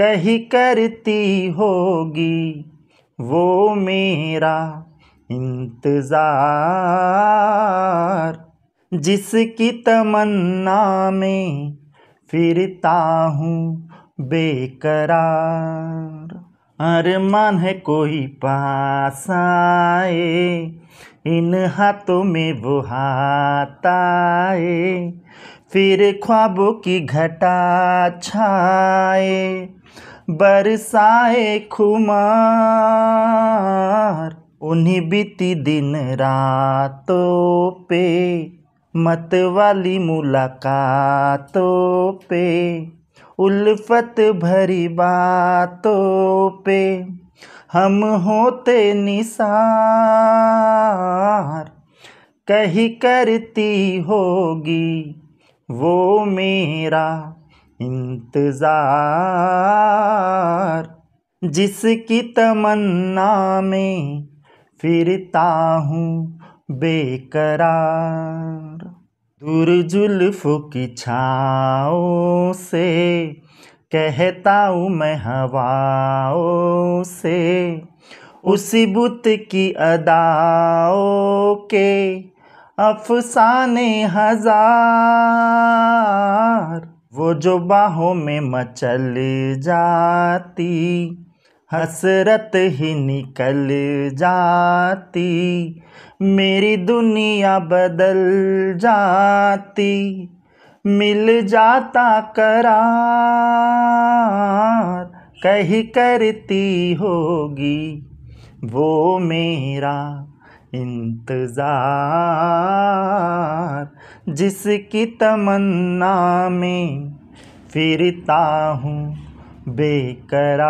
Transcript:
कही करती होगी वो मेरा इंतज़ार जिसकी तमन्ना में फिरता हूँ बेकरार अरमान है कोई पास आए इन हाथों में वो हाथ आए फिर ख्वाबों की घटा छाए बरसाए खुमार उन्हीं बीती दिन रातों पे मत वाली मुलाकातों पे उल्फत भरी बातों पे हम होते निसार कही करती होगी वो मेरा इंतज़ार जिसकी तमन्ना में फिरता हूँ बेकरार दूर जुल्फ की छाओ से कहता हूँ मैं हवाओ से उसी बुत की अदाओ के अफसाने हजार वो जो बाहों में मचल जाती हसरत ही निकल जाती मेरी दुनिया बदल जाती मिल जाता करार कही करती होगी वो मेरा इंतज़ार जिसकी तमन्ना में फिरता हूँ बेकरार